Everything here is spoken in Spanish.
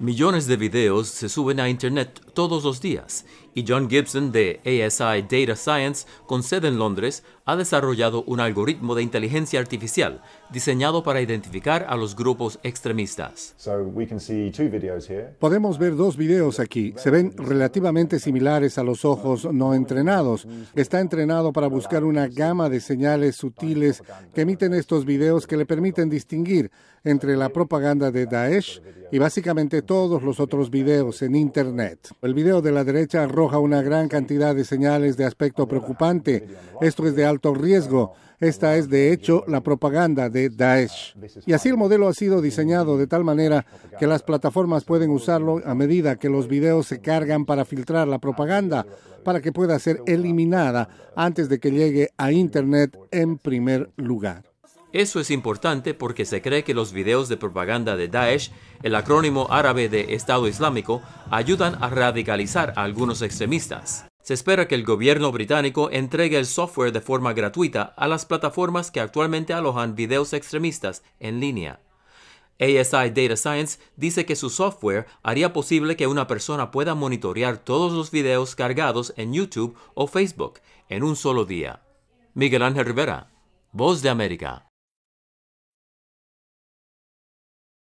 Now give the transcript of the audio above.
Millones de videos se suben a Internet todos los días y John Gibson de ASI Data Science, con sede en Londres, ha desarrollado un algoritmo de inteligencia artificial diseñado para identificar a los grupos extremistas. Podemos ver dos videos aquí. Se ven relativamente similares a los ojos no entrenados. Está entrenado para buscar una gama de señales sutiles que emiten estos videos que le permiten distinguir entre la propaganda de Daesh y básicamente todos los otros videos en Internet. El video de la derecha arroja una gran cantidad de señales de aspecto preocupante. Esto es de alto riesgo. Esta es, de hecho, la propaganda de Daesh. Y así el modelo ha sido diseñado de tal manera que las plataformas pueden usarlo a medida que los videos se cargan para filtrar la propaganda, para que pueda ser eliminada antes de que llegue a Internet en primer lugar. Eso es importante porque se cree que los videos de propaganda de Daesh, el acrónimo árabe de Estado Islámico, ayudan a radicalizar a algunos extremistas. Se espera que el gobierno británico entregue el software de forma gratuita a las plataformas que actualmente alojan videos extremistas en línea. ASI Data Science dice que su software haría posible que una persona pueda monitorear todos los videos cargados en YouTube o Facebook en un solo día. Miguel Ángel Rivera, Voz de América.